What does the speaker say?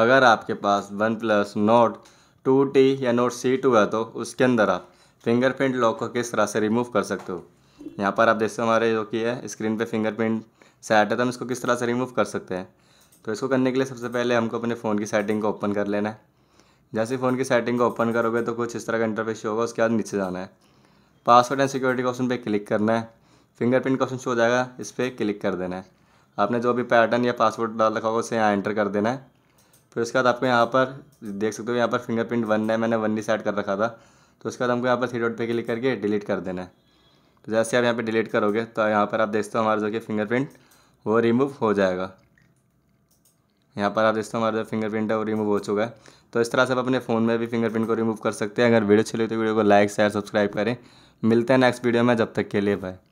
अगर आपके पास OnePlus Nord two T या नोट सी टू है तो उसके अंदर आप फिंगरप्रिंट लॉक को किस तरह से रिमूव कर सकते हो यहाँ पर आप देख सकते हमारे जो कि है स्क्रीन पे फिंगरप्रिंट सेट है तो हम इसको किस तरह से रिमूव कर सकते हैं तो इसको करने के लिए सबसे पहले हमको अपने फ़ोन की सेटिंग को ओपन कर लेना है जैसे फ़ोन की सेटिंग को ओपन करोगे तो कुछ इस तरह का इंटरफेस होगा उसके बाद नीचे जाना है पासवर्ड एंड सिक्योरिटी के ऑप्शन पर क्लिक करना है फिंगरप्रिंट का ऑप्शन शो हो जाएगा इस पर क्लिक कर देना है आपने जो भी पैटर्न या पासवर्ड डाल रखा होगा उसे यहाँ एंटर कर देना है फिर उसके बाद आपको यहाँ पर देख सकते हो यहाँ पर फिंगरप्रिंट वन है मैंने वन ही सेट कर रखा था तो उसके बाद हमको यहाँ पर थ्री डॉट पे क्लिक करके डिलीट कर देना है तो जैसे आप यहाँ पे डिलीट करोगे तो यहाँ पर आप देखते हो हमारा जो कि फिंगरप्रिंट वो रिमूव हो जाएगा यहाँ पर आप देखते हो हमारा जो फिंगरप्रिंट है वो रिमूव हो चुका है तो इस तरह से आप अपने फ़ोन में भी फिंगरप्रिंट को रिमूव कर सकते हैं अगर वीडियो अच्छी लगी तो वीडियो को लाइक शेयर सब्सक्राइब करें मिलते हैं नेक्स्ट वीडियो में जब तक के लिए भाई